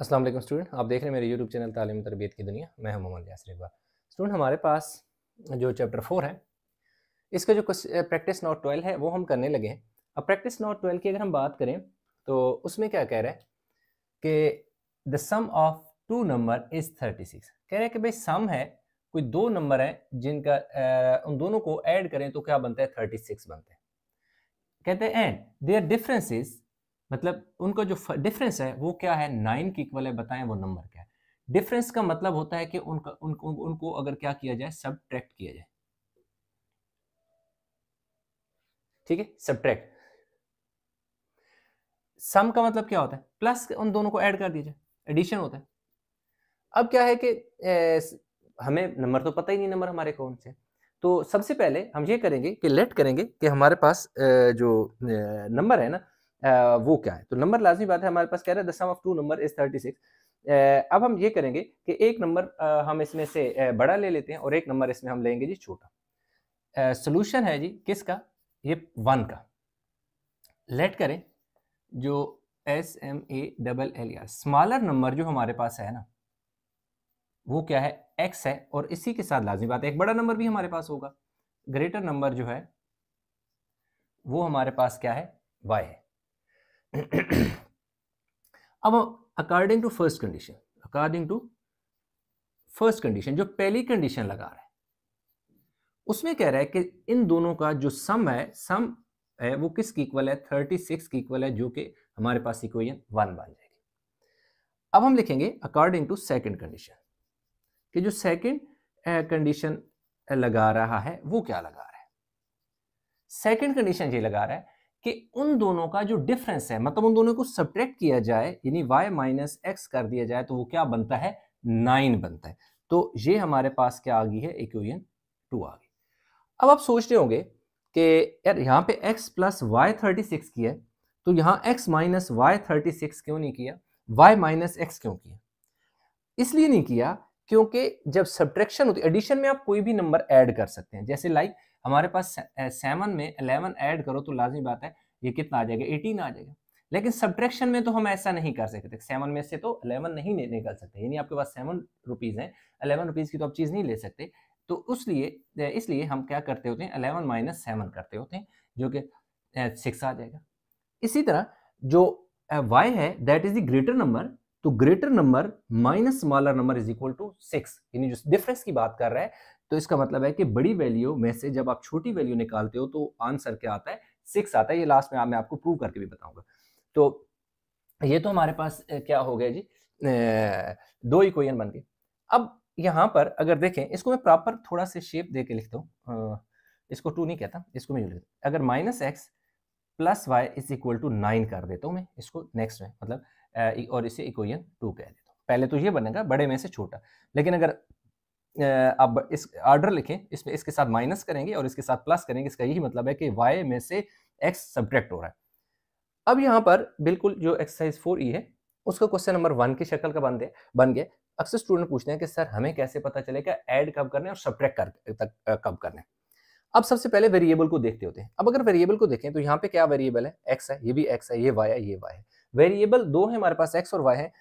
Aslam student आप देख रहे हैं मेरे यूट्यूब चैनल तालीम तरबियत की दुनिया मैं हूं मोहम्मद यासर इकबाल स्टूडेंट हमारे पास जो चैप्टर फोर है इसका जो प्रैक्टिस नोट ट्वेल्व है वो हम करने लगे हैं अब प्रैक्टिस नोट ट्वेल्व की अगर हम बात करें तो उसमें क्या कह रहा है कि the sum of two number is thirty six कह रहे हैं कि भाई सम है कोई दो नंबर हैं जिनका आ, उन दोनों को ऐड करें तो क्या बनता है थर्टी सिक्स बनता है कहते हैं एंड देयर डिफरेंस इज मतलब उनका जो डिफरेंस है वो क्या है नाइन की इक्वल है बताएं वो नंबर क्या है डिफरेंस का मतलब होता है कि उनका उनको उनको अगर क्या किया जाए सब किया जाए ठीक है सब सम का मतलब क्या होता है प्लस उन दोनों को ऐड कर दीजिए एडिशन होता है अब क्या है कि ए, हमें नंबर तो पता ही नहीं नंबर हमारे कौन से तो सबसे पहले हम ये करेंगे कि लेट करेंगे कि हमारे पास ए, जो नंबर है ना वो क्या है तो नंबर लाजमी बात है हमारे पास कह रहे हैं the sum of two number is thirty six अब हम ये करेंगे कि एक नंबर हम इसमें से बड़ा ले लेते हैं और एक नंबर इसमें हम लेंगे जी छोटा सोल्यूशन है जी किसका ये वन का लेट करें जो S M A double L या स्मॉलर नंबर जो हमारे पास है ना वो क्या है एक्स है और इसी के साथ लाजमी बात है एक बड़ा नंबर भी हमारे पास होगा ग्रेटर नंबर जो है वो हमारे पास क्या है वाई है अब according to first condition according to first condition जो पहली कंडीशन लगा रहा है उसमें कह रहा है कि इन दोनों का जो सम है सम है वो किस इक्वल है थर्टी सिक्स की इक्वल है जो कि हमारे पास इक्वेशन वन बन जाएगी अब हम लिखेंगे अकॉर्डिंग टू सेकेंड कंडीशन कि जो सेकेंड कंडीशन लगा रहा है वो क्या लगा रहा है सेकेंड कंडीशन ये लगा रहा है कि उन दोनों का जो डिफरेंस है मतलब उन दोनों को सब्ट्रैक्ट किया जाए यानी y माइनस एक्स कर दिया जाए तो वो क्या बनता है नाइन बनता है तो ये हमारे पास क्या आ गई है इक्वेशन टू आ गई अब आप सोच रहे होंगे कि यार यहाँ पे x plus Y thirty six किया है तो यहाँ x minus Y thirty six क्यों नहीं किया y माइनस एक्स क्यों किया इसलिए नहीं किया क्योंकि जब सब्ट्रैक्शन होती है एडिशन में आप कोई भी नंबर ऐड कर सकते हैं जैसे लाइक like, हमारे पास सेवन में अलेवन ऐड करो तो लाजमी बात है ये कितना आ जाएगा एटीन आ जाएगा लेकिन सब्ट्रैक्शन में तो हम ऐसा नहीं कर सकते सेवन में से तो अलेवन नहीं निकल सकते यानी आपके पास सेवन रुपीज़ हैं अलेवन रुपीज़ की तो आप चीज़ नहीं ले सकते तो उसलिए इसलिए हम क्या करते होते हैं अलेवन माइनस सेवन करते होते हैं जो कि सिक्स आ जाएगा इसी तरह जो वाई है that is the greater number तो greater number minus smaller number is equal to six यानी जो डिफरेंस की बात कर रहा है तो इसका मतलब है कि बड़ी वैल्यू में से जब आप छोटी वैल्यू निकालते हो तो आंसर क्या आता है सिक्स आता है ये लास्ट में आप मैं आपको प्रूव करके भी बताऊंगा तो ये तो हमारे पास क्या हो गया जी दो इक्वेशन बन गए अब यहाँ पर अगर देखें इसको मैं प्रॉपर थोड़ा से शेप दे के लिखता हूँ इसको टू नहीं कहता इसको मैं यू लिखता अगर minus x plus Y is equal to nine कर देता हूँ मैं इसको नेक्स्ट में मतलब और इसे इक्वेशन टू कह देता हूँ पहले तो ये बनेगा बड़े में से छोटा लेकिन अगर अब इस ऑर्डर लिखें इसमें इसके साथ माइनस करेंगे और इसके साथ प्लस करेंगे इसका यही मतलब है कि वाई में से एक्स सब्ट्रैक्ट हो रहा है अब यहाँ पर बिल्कुल जो एक्सरसाइज फोर ई है उसका क्वेश्चन नंबर वन की शक्ल का बन दे बन गया अक्सर स्टूडेंट पूछते हैं कि सर हमें कैसे पता चलेगा ऐड कब करना है और सब्ट्रैक्ट कर तक कब करना है अब सबसे पहले वेरिएबल को देखते होते हैं अब अगर वेरिएबल को देखें तो यहाँ पे क्या वेरिएबल है एक्स है ये भी एक्स है ये वाई है ये वाई है वेरिएबल दो है हमारे पास एक्स और वाई है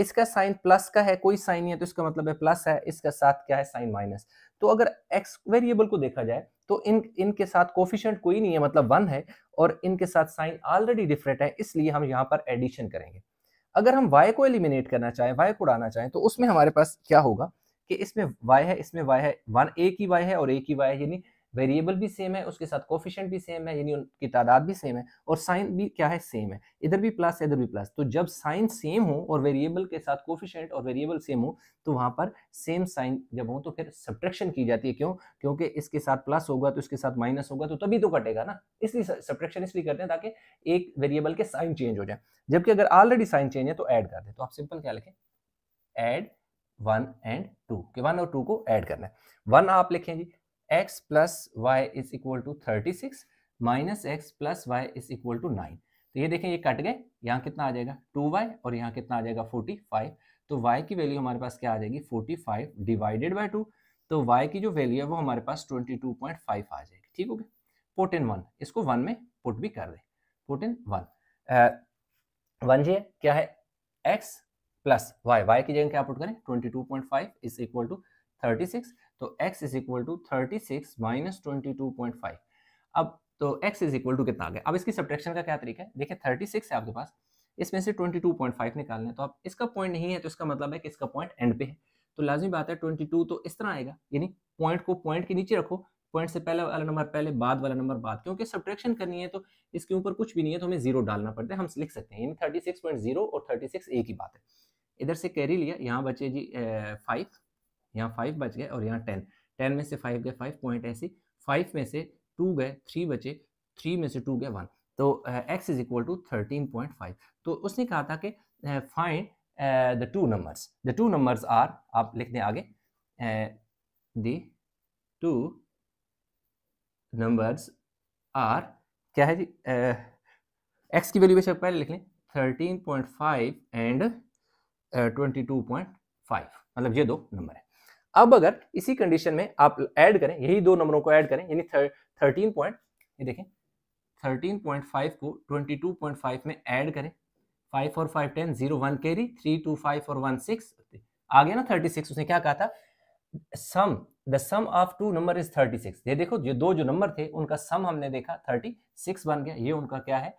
इसका साइन प्लस का है कोई साइन नहीं है तो इसका मतलब है प्लस है इसका साथ क्या है साइन माइनस तो अगर एक्स वेरिएबल को देखा जाए तो इन इनके साथ कोफिशेंट कोई नहीं है मतलब वन है और इनके साथ साइन ऑलरेडी डिफरेंट है इसलिए हम यहाँ पर एडिशन करेंगे अगर हम वाई को एलिमिनेट करना चाहें वाई को उड़ाना चाहें तो उसमें हमारे पास क्या होगा कि इसमें वाई है इसमें वाई है वन ए की वाई है और ए की वाई है यानी वेरिएबल भी सेम है उसके साथ कोफिशेंट भी सेम है यानी उनकी तादाद भी सेम है और साइन भी क्या है सेम है इधर भी प्लस इधर भी प्लस तो जब साइन सेम हो और वेरिएबल के साथ कोफिशेंट और वेरिएबल सेम हो तो वहाँ पर सेम साइन जब हो तो फिर सब्ट्रैक्शन की जाती है क्यों क्योंकि इसके साथ प्लस होगा तो इसके साथ माइनस होगा तो तभी तो कटेगा ना इसलिए सब्ट्रैक्शन इसलिए करते हैं ताकि एक वेरिएबल के साइन चेंज हो जाए जबकि अगर ऑलरेडी साइन चेंज है तो ऐड कर दें तो आप सिंपल क्या लिखें ऐड वन एंड टू के वन और टू को ऐड करना है वन आप लिखें जी x plus Y is equal to thirty six minus x plus Y is equal to nine तो ये देखें ये कट गए यहाँ कितना आ जाएगा टू वाई और यहाँ कितना आ जाएगा फोर्टी फाइव तो वाई की वैल्यू हमारे पास क्या आ जाएगी forty five divided by two तो वाई की जो वैल्यू है वो हमारे पास ट्वेंटी टू पॉइंट फाइव आ जाएगी ठीक हो गया पुट इन वन इसको वन में पुट भी कर दें पुट इन वन वन जी क्या है एक्स प्लस वाई वाई की जगह क्या पुट करें twenty two point five is equal to thirty six तो x is equal to thirty six minus twenty two point five अब तो x इज इक्वल टू कितना आ गया अब इसकी सब्ट्रैक्शन का क्या तरीका है देखिए थर्टी सिक्स है आपके पास इसमें से ट्वेंटी टू पॉइंट फाइव निकालना है तो आप इसका पॉइंट नहीं है तो इसका मतलब है कि इसका पॉइंट एंड पे है तो लाजमी बात है ट्वेंटी टू तो इस तरह आएगा यानी पॉइंट को पॉइंट के नीचे रखो पॉइंट से पहले वाला नंबर पहले बाद वाला नंबर बाद क्योंकि सब्ट्रैक्शन करनी है तो इसके ऊपर कुछ भी नहीं है तो हमें जीरो डालना पड़ता है हम लिख सकते हैं यानी थर्टी सिक्स पॉइंट जीरो और थर्टी सिक्स ए की बात है इधर से कैरी लिया यहाँ बचे जी फाइव यहाँ फाइव बच गए और यहाँ टेन टेन में से फाइव गए फाइव पॉइंट ऐसे फाइव में से टू गए थ्री बचे थ्री में से टू गए वन तो x is equal to thirteen point five तो उसने कहा था कि find the two numbers the two numbers are आप लिख दें आगे द टू नंबर्स आर क्या है जी एक्स uh, की वैल्यू पहले लिख लें thirteen point five and twenty two point five मतलब ये दो नंबर है अब अगर इसी कंडीशन में आप ऐड करें यही दो नंबरों को ऐड करें यानी थर्टीन पॉइंट ये देखें थर्टीन पॉइंट फाइव को ट्वेंटी टू पॉइंट फाइव में ऐड करें five four five ten zero one carry three two five four one six आ गया ना थर्टी सिक्स उसने क्या कहा था sum the sum of two number is thirty six ये देखो ये दो जो नंबर थे उनका सम हमने देखा थर्टी सिक्स बन गया ये उनका क्या है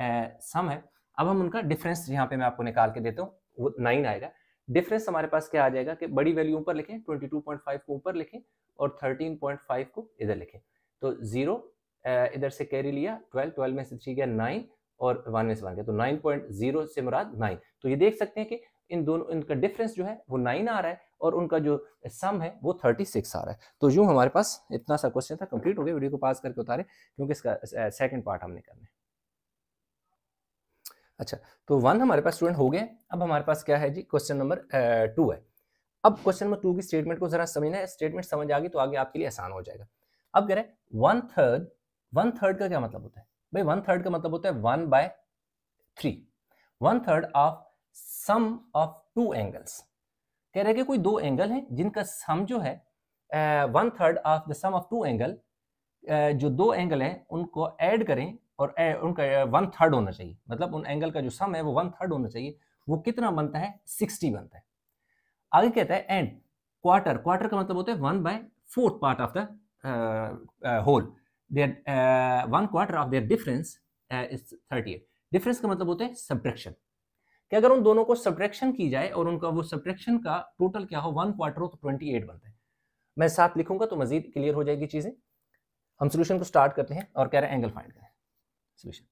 ए, सम है अब हम उनका डिफरेंस यहाँ पे मैं आपको निकाल के देता हूँ वो नाइन आएगा डिफरेंस हमारे पास क्या आ जाएगा कि बड़ी वैल्यू ऊपर लिखें 22.5 को ऊपर लिखें और 13.5 को इधर लिखें तो जीरो इधर से कैरी लिया 12 12 में से थ्री गया नाइन और वन में से वन गया तो नाइन पॉइंट जीरो से मुराद नाइन तो ये देख सकते हैं कि इन दोनों इनका डिफरेंस जो है वो नाइन आ रहा है और उनका जो सम है वो थर्टी सिक्स आ रहा है तो यूँ हमारे पास इतना सा क्वेश्चन था कंप्लीट हो गया वीडियो को पास करके उतारे क्योंकि इसका सेकेंड पार्ट हमने करना है अच्छा तो वन हमारे पास स्टूडेंट हो गए अब हमारे पास क्या है जी क्वेश्चन नंबर टू है अब क्वेश्चन नंबर टू की स्टेटमेंट को जरा समझना है स्टेटमेंट समझ आ गई तो आगे आपके लिए आसान हो जाएगा अब कह रहे हैं वन थर्ड वन थर्ड का क्या मतलब होता है भाई वन थर्ड का मतलब होता है one by three one third of sum of two angles कह रहे हैं कि कोई दो एंगल हैं जिनका सम जो है one third of the sum of two angle जो दो एंगल हैं उनको ऐड करें और उनका वन थर्ड होना चाहिए मतलब उन एंगल का जो सम है वो वन थर्ड होना चाहिए वो कितना बनता है सिक्सटी बनता है आगे कहता है एंड क्वार्टर क्वार्टर का मतलब होता है one by fourth part of the whole their one quarter of their difference is thirty eight difference का मतलब होता है सब्ट्रैक्शन कि अगर उन दोनों को सब्ट्रैक्शन की जाए और उनका वो सब्ट्रैक्शन का टोटल क्या हो वन क्वार्टर हो तो ट्वेंटी एट बनता है मैं साथ लिखूंगा तो मजीद क्लियर हो जाएगी चीज़ें हम सोल्यूशन को स्टार्ट करते हैं और कह रहे हैं एंगल फाइंड करें सोल्यूशन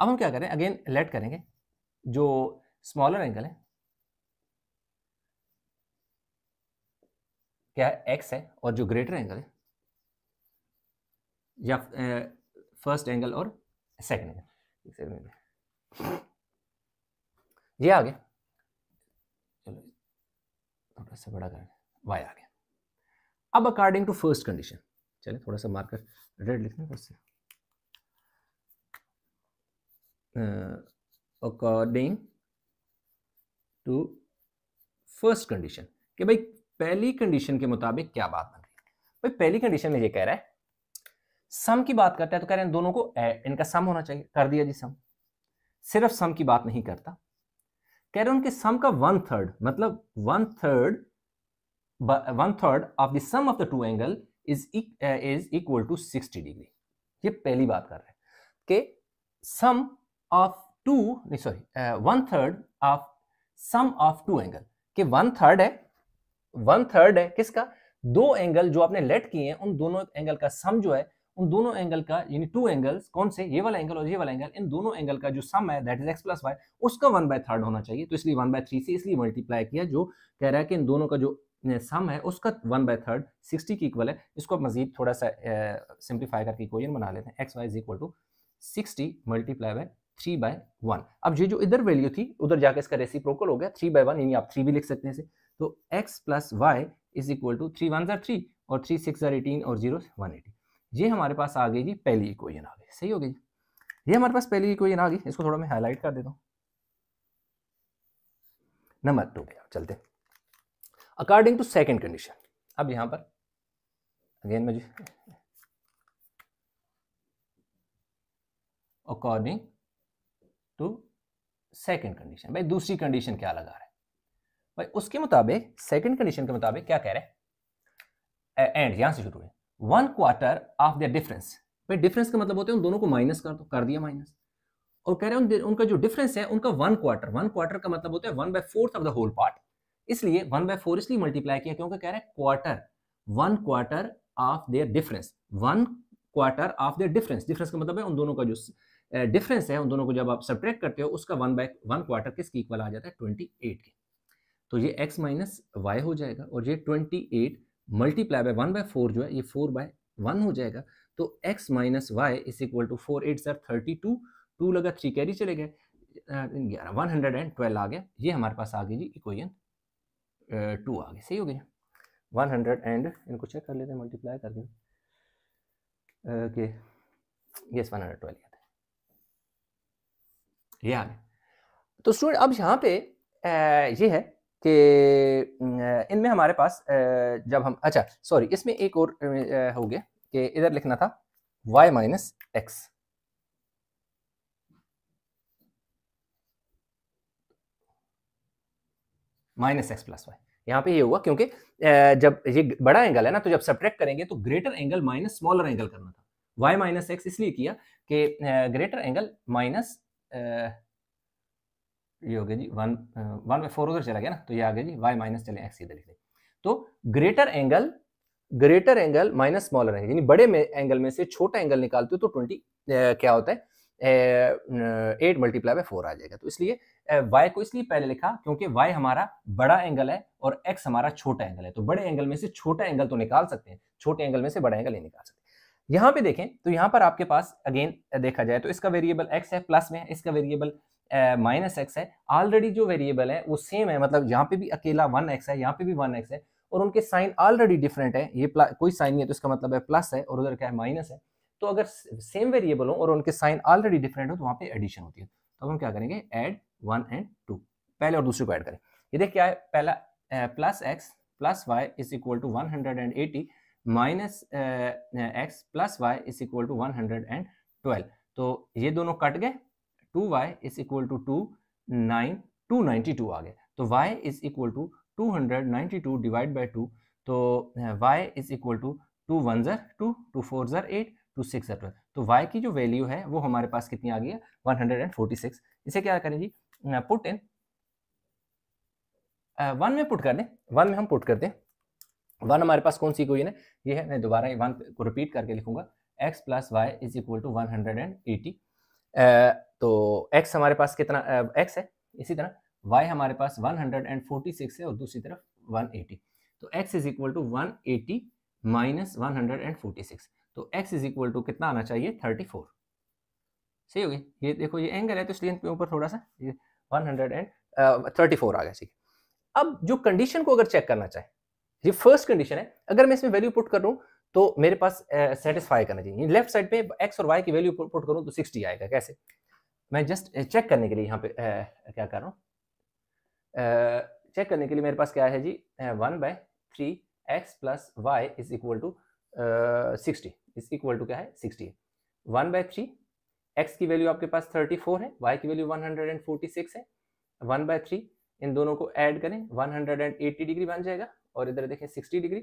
अब हम क्या करें अगेन लेट करेंगे जो स्मॉलर एंगल है क्या एक्स है और जो ग्रेटर एंगल है या फर्स्ट एंगल और सेकेंड एंगल ये आ गया चलो थोड़ा सा बड़ा कर वाई आ गया अब अकॉर्डिंग टू फर्स्ट कंडीशन चले थोड़ा सा मार्कर रेड लिखना बस अकॉर्डिंग टू फर्स्ट कंडीशन कि भाई पहली कंडीशन के मुताबिक क्या बात बन रही है भाई पहली कंडीशन में ये कह रहा है सम की बात करता है तो कह रहे हैं दोनों को इनका सम होना चाहिए कर दिया जी सम सिर्फ सम की बात नहीं करता कह रहे हैं उनके सम का वन थर्ड मतलब one third one third of the sum of the two angle is is equal to 60 degree ये पहली बात कर रहे हैं कि सम ऑफ टू नहीं sorry one third of sum of two angle कि वन थर्ड है वन थर्ड है किसका दो एंगल जो आपने लेट किए हैं उन दोनों एंगल का सम जो है उन दोनों एंगल का यानी टू एंगल्स कौन से ये वाला एंगल और ये वाला एंगल इन दोनों एंगल का जो सम है that is x plus y उसका वन बाय थर्ड होना चाहिए तो इसलिए वन बाय थ्री से इसलिए मल्टीप्लाई किया जो कह रहा है कि इन दोनों का जो सम है उसका वन बाई थर्ड सिक्सटी की इक्वल है इसको आप मजीद थोड़ा सा सिंप्लीफाई करके इक्वेजन बना लेते हैं x y is equal to sixty multiply by three by one अब ये जो इधर वैल्यू थी उधर जाकर इसका रेसिप्रोकल हो गया थ्री बाय वन यानी आप थ्री भी लिख सकते हैं इसे तो x plus Y is equal to three one are three और थ्री सिक्स ज़ार एटीन और जीरो वन एटी ये हमारे पास आ गई जी पहली इक्वेजन आ गई सही हो गई ये हमारे पास पहली इक्वेजन आ गई इसको थोड़ा मैं हाईलाइट कर देता हूँ नंबर टू पे चलते हैं अकॉर्डिंग टू सेकेंड कंडीशन अब यहां पर अगेन मुझे अकॉर्डिंग टू सेकेंड कंडीशन भाई दूसरी कंडीशन क्या लगा रहा है भाई उसके मुताबिक सेकेंड कंडीशन के मुताबिक क्या कह रहे हैं एंड यहां से शुरू है one quarter of the difference भाई डिफरेंस का मतलब होता है उन दोनों को माइनस कर दो कर दिया माइनस और कह रहे हैं उन, उनका जो डिफरेंस है उनका वन क्वार्टर वन क्वार्टर का मतलब होता है one by fourth of the whole part इसलिए वन बाय फोर इसलिए मल्टीप्लाई किया क्योंकि कह रहे हैं quarter one quarter of their difference one quarter of their difference difference का मतलब है उन दोनों का जो डिफरेंस है उन दोनों को जब आप सेपरेट करते हो उसका वन बाय वन क्वार्टर किसके इक्वल आ जाता है ट्वेंटी एट के तो ये एक्स माइनस वाई हो जाएगा और ये twenty eight multiply by one by four जो है ये फोर बाय वन हो जाएगा तो x minus y is equal to four eight are thirty two two लगा थ्री कैरी चले गए ग्यारह वन हंड्रेड एंड ट्वेल्व आ गया ये हमारे पास आ गई जी इक्वेशन टू आ गए सही हो गया वन हंड्रेड एंड इनको चेक कर लेते हैं मल्टीप्लाई कर दें okay yes one hundred twelve ये आ गया तो स्टूडेंट अब यहाँ पे ये है कि इनमें हमारे पास जब हम अच्छा सॉरी इसमें एक और हो गया कि इधर लिखना था y minus x minus x plus y यहाँ पे ये होगा क्योंकि जब ये बड़ा एंगल है ना तो जब सब्ट्रैक्ट करेंगे तो greater angle minus smaller angle करना था वाई माइनस एक्स इसलिए किया कि ग्रेटर एंगल माइनस ये हो गया जी वन वन बाई फोर उधर चला गया ना तो ये आ गया जी वाई माइनस चले एक्स इधर लिख दें तो greater angle greater angle minus smaller angle यानी बड़े में एंगल में से छोटा एंगल निकालते हो तो ट्वेंटी क्या होता है एट मल्टीप्लाई बाय फोर आ जाएगा तो इसलिए वाई को इसलिए पहले लिखा क्योंकि वाई हमारा बड़ा एंगल है और एक्स हमारा छोटा एंगल है तो बड़े एंगल में से छोटा एंगल तो निकाल सकते हैं छोटे एंगल में से बड़ा एंगल नहीं निकाल सकते यहाँ पे देखें तो यहाँ पर आपके पास अगेन देखा जाए तो इसका वेरिएबल एक्स है प्लस में है इसका वेरिएबल माइनस एक्स है ऑलरेडी जो वेरिएबल है वो सेम है मतलब यहाँ पे भी अकेला वन एक्स है यहाँ पे भी वन एक्स है और उनके साइन ऑलरेडी डिफरेंट है ये कोई साइन नहीं है तो इसका मतलब है प्लस है और उधर क्या है माइनस है तो अगर सेम वेरिएबल हो और उनके साइन ऑलरेडी डिफरेंट हो तो वहां पे एडिशन होती है तो हम क्या करेंगे एड वन एंड टू पहले और दूसरे को ऐड करें ये देख क्या है पहला plus x plus Y is equal to one hundred and eighty minus x plus Y is equal to one hundred and twelve तो ये दोनों कट गए two y is equal to two nine two ninety two आ गए तो y is equal to two hundred ninety two divide by two तो y is equal to two one are two two four are eight two six April तो y की जो value है वो हमारे पास कितनी आ गई है one hundred and forty six इसे क्या करें जी पुट इन वन में पुट कर दें वन में हम पुट कर दें वन हमारे पास कौन सी इक्वेशन है ये है मैं दोबारा वन को रिपीट करके लिखूंगा x plus Y is equal to one hundred and eighty तो एक्स हमारे पास कितना एक्स है इसी तरह वाई हमारे पास one hundred and forty six है और दूसरी तरफ वन एटी तो x is equal to one eighty minus one hundred and forty six तो x इज इक्वल टू कितना आना चाहिए थर्टी फोर सही हो गया ये देखो ये एंगल है तो इसलिए इनके ऊपर थोड़ा सा ये one hundred and thirty four आ गया ठीक अब जो कंडीशन को अगर चेक करना चाहे ये फर्स्ट कंडीशन है अगर मैं इसमें वैल्यू पुट करूँ तो मेरे पास सेटिस्फाई uh, करना चाहिए लेफ्ट साइड पे एक्स और वाई की वैल्यू पुट करूँ तो सिक्सटी आएगा कैसे मैं जस्ट चेक करने के लिए यहाँ पे uh, क्या कर रहा हूँ चेक करने के लिए मेरे पास क्या है जी one by three x plus Y is equal to sixty is equal to क्या है sixty one by three x की वैल्यू आपके पास थर्टी फोर है वाई की value one hundred and forty six है वन बाय थ्री इन दोनों को ऐड करें one hundred and eighty degree बन जाएगा और इधर देखें sixty degree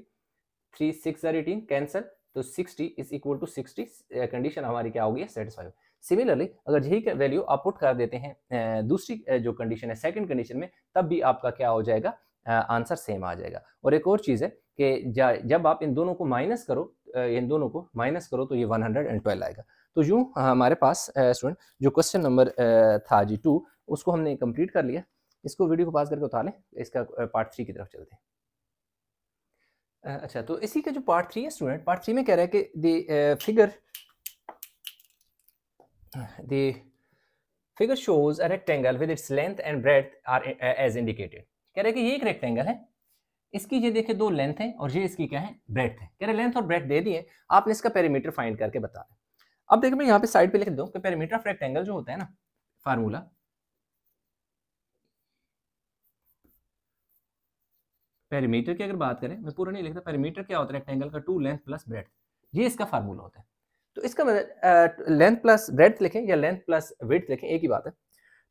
three six are eighteen cancel तो sixty is equal to sixty condition हमारी क्या होगी सेटिस्फाई सिमिलरली अगर यही वैल्यू आप पुट कर देते हैं uh, दूसरी uh, जो कंडीशन है सेकेंड कंडीशन में तब भी आपका क्या हो जाएगा आंसर uh, सेम आ जाएगा और एक और चीज़ है कि जब आप इन दोनों को माइनस करो इन दोनों को माइनस करो तो ये 112 आएगा तो यूँ हमारे पास स्टूडेंट जो क्वेश्चन नंबर था जी टू उसको हमने कंप्लीट कर लिया इसको वीडियो को पास करके उतार लें इसका पार्ट थ्री की तरफ चलते हैं अच्छा तो इसी का जो पार्ट थ्री है स्टूडेंट पार्ट थ्री में कह रहा है कि the figure the figure shows a rectangle with its length and breadth are as indicated कह रहा है कि ये एक रेक्टेंगल है इसकी ये देखिए दो लेंथ है और ये इसकी क्या है ब्रेथ है कह रहे लेंथ और ब्रेथ दे दिए आपने इसका पेरीमीटर फाइंड करके बता दें अब देखिए मैं यहाँ पे साइड पे लिख दूँ कि तो पेरीमीटर ऑफ रेक्टेंगल जो होता है ना फार्मूला पेरीमीटर की अगर बात करें मैं पूरा नहीं लिखता पेरीमीटर क्या होता है रेक्टेंगल का टू लेंथ प्लस ब्रेथ ये इसका फार्मूला होता है तो इसका मतलब लेंथ प्लस ब्रेथ लिखें या लेंथ प्लस वेथ लिखें एक ही बात है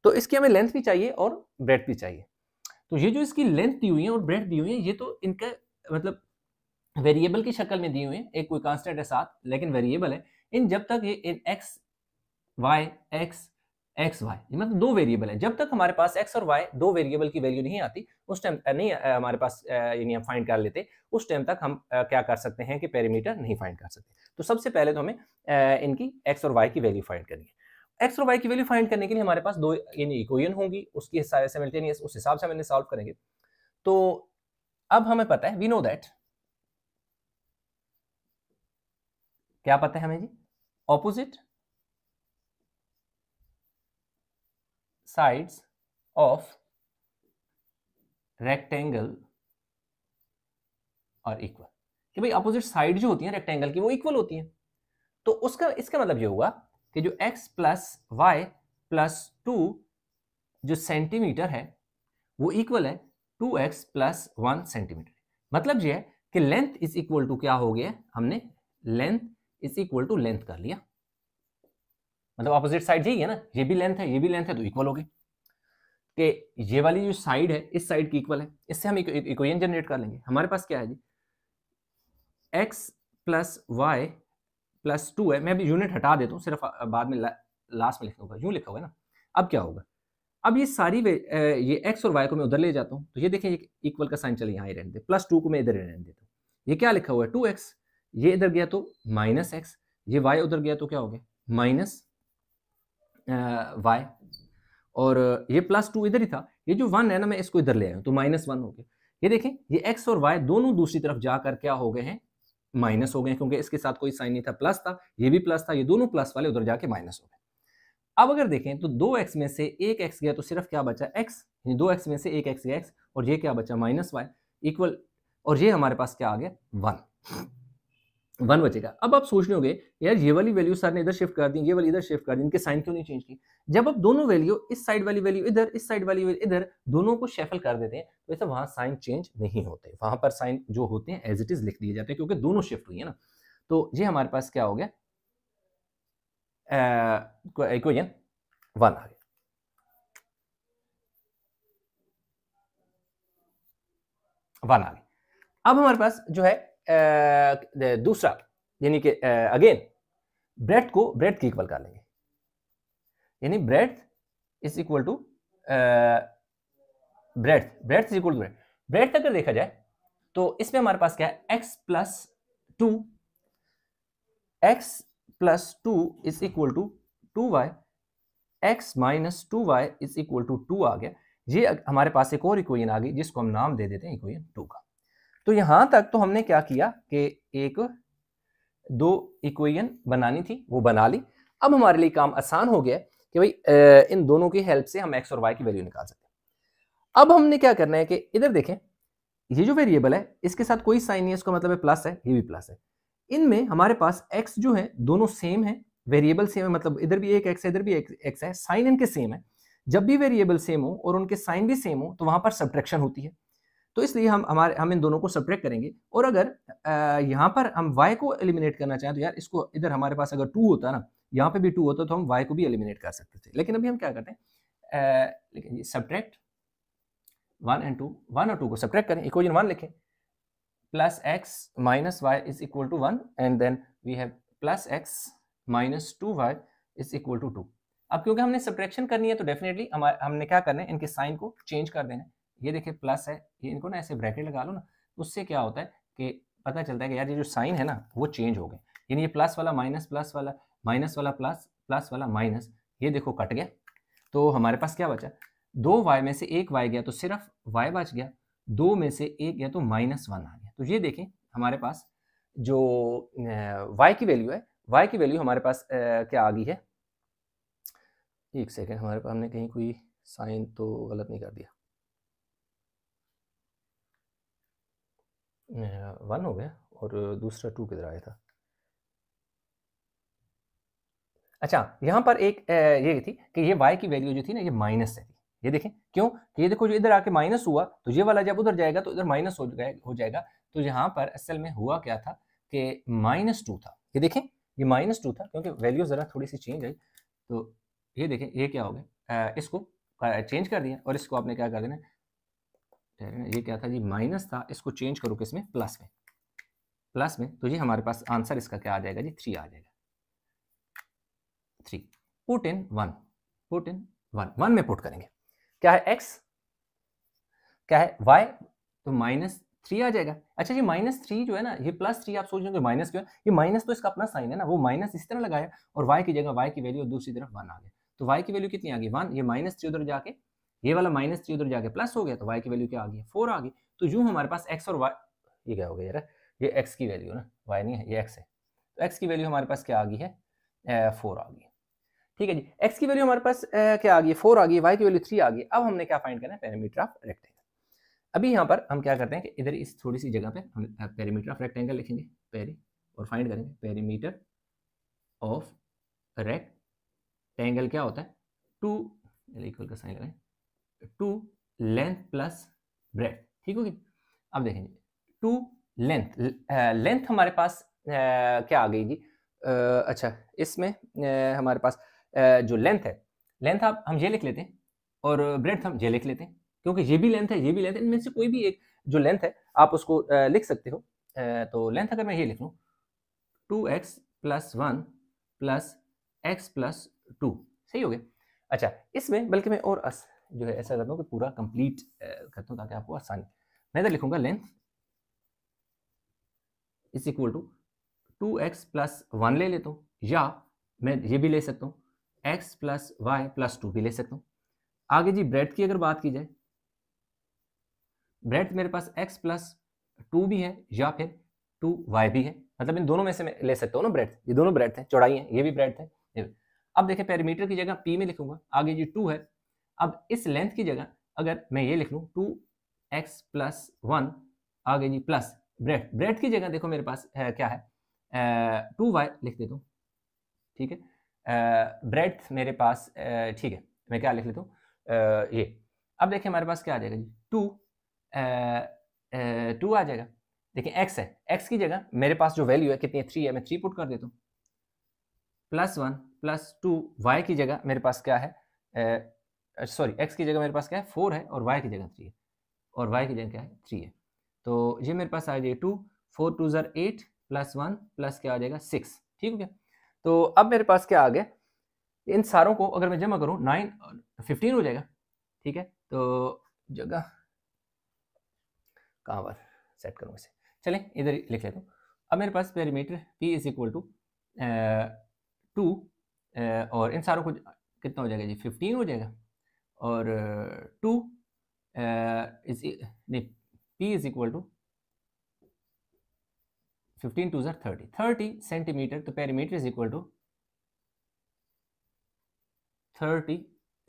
तो इसकी हमें लेंथ भी चाहिए और ब्रेथ भी चाहिए तो ये जो इसकी लेंथ दी हुई है और ब्रेथ दी हुई है ये तो इनका मतलब वेरिएबल की शक्ल में दी हुई है एक कोई कांस्टेंट है साथ लेकिन वेरिएबल है इन जब तक ये इन x y x x y मतलब दो वेरिएबल है जब तक हमारे पास एक्स और वाई दो वेरिएबल की वैल्यू नहीं आती उस टाइम नहीं हमारे पास यानी हम फाइंड कर लेते उस टाइम तक हम क्या कर सकते हैं कि पेरीमीटर नहीं फाइंड कर सकते तो सबसे पहले तो हमें इनकी एक्स और वाई की वैल्यू फाइंड करनी है एक्स और वाई की वैल्यू फाइंड करने के लिए हमारे पास दो यानी इक्वेशन होंगी उसकी सारे उस हिसाब से हम इन्हें सॉल्व करेंगे तो अब हमें पता है वी नो दैट क्या पता है हमें जी opposite sides of rectangle are equal कि भाई अपोजिट साइड जो होती है रेक्टेंगल की वो इक्वल होती है तो उसका इसका मतलब ये हुआ कि जो x plus y plus two जो सेंटीमीटर है वो इक्वल है to x plus one centimetre मतलब ये है कि लेंथ इज इक्वल टू क्या हो गया हमने length is equal to length कर लिया मतलब ऑपोजिट साइड यही है ना ये भी लेंथ है ये भी लेंथ है तो इक्वल हो गई कि ये वाली जो साइड है इस साइड की इक्वल है इससे हम इक्वेशन जनरेट कर लेंगे हमारे पास क्या है जी x plus y plus two है मैं अभी यूनिट हटा देता हूँ सिर्फ बाद में ला, लास्ट में लिखा होगा यूँ लिखा होगा ना अब क्या होगा अब ये सारी ये एक्स और वाई को मैं उधर ले जाता हूँ तो ये देखें इक्वल का साइन चले यहाँ ही रहने दे प्लस टू को मैं इधर ही रहने देता हूँ ये क्या लिखा हुआ है टू एक्स ये इधर गया तो माइनस एक्स ये वाई उधर गया तो क्या हो गया माइनस वाई और ये प्लस टू इधर ही था ये जो वन है ना मैं इसको इधर ले आया हूँ तो माइनस वन हो गया ये देखें ये एक्स और वाई दोनों दूसरी तरफ जाकर क्या हो गए हैं माइनस हो गए क्योंकि इसके साथ कोई साइन नहीं था प्लस था ये भी प्लस था ये दोनों प्लस वाले उधर जाके माइनस हो गए अब अगर देखें तो दो एक्स में से एक एक्स गया तो सिर्फ क्या बचा एक्स दो एक्स में से एक एक्स गया एक्स और ये क्या बचा माइनस वाई इक्वल और ये हमारे पास क्या आ गया वन वन बचेगा अब आप सोच रहे होंगे यार ये वाली वैल्यू सर ने इधर शिफ्ट कर दी ये वाली इधर शिफ्ट कर दी इनके साइन क्यों नहीं चेंज की जब आप दोनों वैल्यू इस साइड वाली वैल्यू इधर इस साइड वाली वैल्यू इधर दोनों को शेफल कर देते हैं तो ऐसा वहां साइन चेंज नहीं होते वहां पर साइन जो होते हैं एज इट इज लिख दिए जाते हैं क्योंकि दोनों शिफ्ट हुई है ना तो ये हमारे पास क्या हो गया इक्वेजन वन आ गया वन आ गया अब हमारे पास जो है दूसरा यानी कि अगेन ब्रेड को ब्रेड की इक्वल कर लेंगे यानी breadth is equal to breadth breadth is equal to breadth breadth अगर देखा जाए तो इसमें हमारे पास क्या है x plus two x plus two is equal to two y x minus two y is equal to two आ गया ये हमारे पास एक और इक्वेशन आ गई जिसको हम नाम दे देते हैं इक्वेशन टू का तो यहां तक तो हमने क्या किया कि एक दो इक्वेशन बनानी थी वो बना ली अब हमारे लिए काम आसान हो गया कि भाई इन दोनों की हेल्प से हम एक्स और वाई की वैल्यू निकाल सकते हैं अब हमने क्या करना है कि इधर देखें ये जो वेरिएबल है इसके साथ कोई साइन नहीं है इसका मतलब है प्लस है ये भी प्लस है इनमें हमारे पास एक्स जो है दोनों सेम है वेरिएबल सेम है मतलब इधर भी एक एक्स है इधर भी एक एक्स है साइन इनके सेम है जब भी वेरिएबल सेम हो और उनके साइन भी सेम हो तो वहां पर सब्ट्रैक्शन होती है तो इसलिए हम हमारे हम इन दोनों को सब्ट्रैक्ट करेंगे और अगर यहाँ पर हम वाई को एलिमिनेट करना चाहें तो यार इसको इधर हमारे पास अगर टू होता ना यहाँ पे भी टू होता तो हम वाई को भी एलिमिनेट कर सकते थे लेकिन अभी हम क्या करते हैं लेकिन subtract one and two one और टू को सब्ट्रैक्ट करें इक्वेजन वन लिखें plus x minus y is equal to one and then we have plus x minus two y is equal to two अब क्योंकि हमने सब्ट्रैक्शन करनी है तो डेफिनेटली हमने क्या करना है इनके साइन को चेंज कर देना है ये देखिए प्लस है ये इनको ना ऐसे ब्रैकेट लगा लो ना तो उससे क्या होता है कि पता चलता है कि यार ये जो साइन है ना वो चेंज हो गए यानी ये प्लस वाला माइनस प्लस वाला माइनस वाला प्लस प्लस वाला माइनस ये देखो कट गया तो हमारे पास क्या बचा दो वाई में से एक वाई गया तो सिर्फ वाई बच गया दो में से एक गया तो माइनस वन आ गया तो ये देखें हमारे पास जो वाई की वैल्यू है वाई की वैल्यू हमारे पास क्या आ गई है एक सेकेंड हमारे पास हमने कहीं कोई साइन तो गलत नहीं कर दिया वन हो गया और दूसरा टू किधर आया था अच्छा यहाँ पर एक ये थी कि ये वाई की वैल्यू जो थी ना ये माइनस है ये देखें क्यों कि ये देखो जो इधर आके माइनस हुआ तो ये वाला जब उधर जाएगा तो इधर माइनस हो जाएगा हो जाएगा तो यहाँ पर असल में हुआ क्या था कि माइनस टू था ये देखें ये माइनस टू था क्योंकि वैल्यू ज़रा थोड़ी सी चेंज आई तो ये देखें ये क्या हो गया इसको चेंज कर दिया और इसको आपने क्या कर देना ठीक है ना ये क्या था जी माइनस था इसको चेंज करो किसमें प्लस में प्लस में तो ये हमारे पास आंसर इसका क्या आ जाएगा जी थ्री आ जाएगा three put in one put in one one में पुट करेंगे क्या है एक्स क्या है वाई तो माइनस थ्री आ जाएगा अच्छा ये माइनस थ्री जो है ना ये प्लस थ्री आप सोच रहे हो माइनस क्यों ये माइनस तो इसका अपना साइन है ना वो माइनस इस तरह लगाया और वाई की जगह वाई की वैल्यू दूसरी तरफ वन आ गया तो वाई की वैल्यू कितनी आ गई वन ये माइनस थ्री उधर जाके ये वाला माइनस थ्री उधर जाके प्लस हो गया तो वाई की वैल्यू क्या आ गई फोर आ गई तो यूँ हमारे पास एक्स और वाई ये क्या हो गया यार ये एक्स की वैल्यू ना वाई नहीं है ये एक्स है तो एक्स की वैल्यू हमारे पास क्या आ गई है फोर आ गई ठीक है जी एक्स की वैल्यू हमारे पास ए, क्या आ गई है फोर आ गई वाई की वैल्यू थ्री आ गई अब हमने क्या फाइंड करना है पैरामीटर ऑफ रेक्टेंगल अभी यहाँ पर हम क्या करते हैं कि इधर इस थोड़ी सी जगह पे हम पैरामीटर ऑफ रेक्टेंगल लिखेंगे पेरी और फाइंड करेंगे पैरीमीटर ऑफ रेक्टेंगल क्या होता है टू इक्वल का साइन करें टू लेंथ प्लस ब्रेथ ठीक होगी अब देखेंगे टू लेंथ लेंथ हमारे पास आ, क्या आ गई जी आ, अच्छा इसमें आ, हमारे पास आ, जो लेंथ है लेंथ आप हम ये लिख लेते हैं और ब्रेथ हम ये लिख लेते हैं क्योंकि ये भी लेंथ है ये भी लेंथ है इनमें से कोई भी एक जो लेंथ है आप उसको आ, लिख सकते हो आ, तो लेंथ अगर मैं ये लिख लूँ two x plus one plus x plus two सही हो गया अच्छा इसमें बल्कि मैं और अस, जो है ऐसा करता हूँ कि पूरा कंप्लीट करता हूँ ताकि आपको आसानी मैं इधर लिखूंगा length is equal to two x plus one ले लेता हूँ या मैं ये भी ले सकता हूँ x plus y plus two भी ले सकता हूँ आगे जी ब्रेड की अगर बात की जाए ब्रेड मेरे पास एक्स प्लस टू भी है या फिर टू वाई भी है मतलब इन दोनों में से मैं ले सकता हूँ ना ब्रेड ये दोनों ब्रेड है चौड़ाई है ये भी ब्रेड है अब देखें पैरामीटर की जगह पी में लिखूंगा आगे जी टू है अब इस लेंथ की जगह अगर मैं ये लिख लूँ टू एक्स प्लस वन आ गई जी प्लस ब्रेड ब्रेड की जगह देखो मेरे पास है, क्या है टू वाई लिख देता हूँ ठीक है ब्रेड मेरे पास ठीक है मैं क्या लिख लेता हूँ ये अब देखिए हमारे पास क्या आ जाएगा जी टू टू आ जाएगा देखिए एक्स है एक्स की जगह मेरे पास जो वैल्यू है कितनी है थ्री है मैं थ्री पुट कर देता हूँ plus one plus two y की जगह मेरे पास क्या है सॉरी एक्स की जगह मेरे पास क्या है फोर है और वाई की जगह थ्री है और वाई की जगह क्या है थ्री है तो ये मेरे पास आ जाएगी टू फोर टू ज़र एट प्लस वन प्लस क्या आ जाएगा सिक्स ठीक हो गया तो अब मेरे पास क्या आ गया इन सारों को अगर मैं जमा करूँ नाइन फिफ्टीन हो जाएगा ठीक है तो जगह कहाँ पर सेट करूँ इसे चलें इधर लिख लेता हूँ अब मेरे पास perimeter p is equal to two और इन सारों को कितना हो जाएगा जी फिफ्टीन हो जाएगा और टू इज नहीं p is equal to fifteen two ज़र थर्टी थर्टी सेंटीमीटर तो perimeter is equal to thirty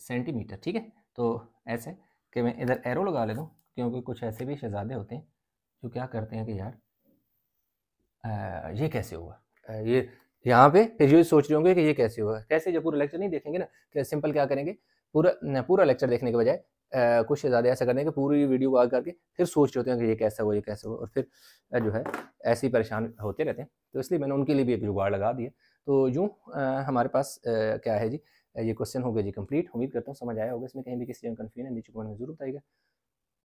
centimetre ठीक है तो ऐसे कि मैं इधर एरो लगा लेता दूँ क्योंकि कुछ ऐसे भी शहजादे होते हैं जो क्या करते हैं कि यार आ, ये कैसे हुआ आ, ये यहाँ पे फिर ये सोच रहे होंगे कि ये कैसे हुआ कैसे जब पूरा लेक्चर नहीं देखेंगे ना तो सिंपल क्या करेंगे पूरा पूरा लेक्चर देखने के बजाय कुछ ज़्यादा ऐसा करने के पूरी वीडियो को करके फिर सोच रहे होते हैं कि ये कैसा हो ये कैसे हो और फिर जो है ऐसे ही परेशान होते रहते हैं तो इसलिए मैंने उनके लिए भी एक जुगाड़ लगा दिया तो यूँ हमारे पास क्या है जी ये क्वेश्चन हो गया जी कंप्लीट उम्मीद करता हूँ समझ आया होगा इसमें कहीं भी किसी जगह कन्फ्यूजन है नीचे कमेंट में जरूर बताएगा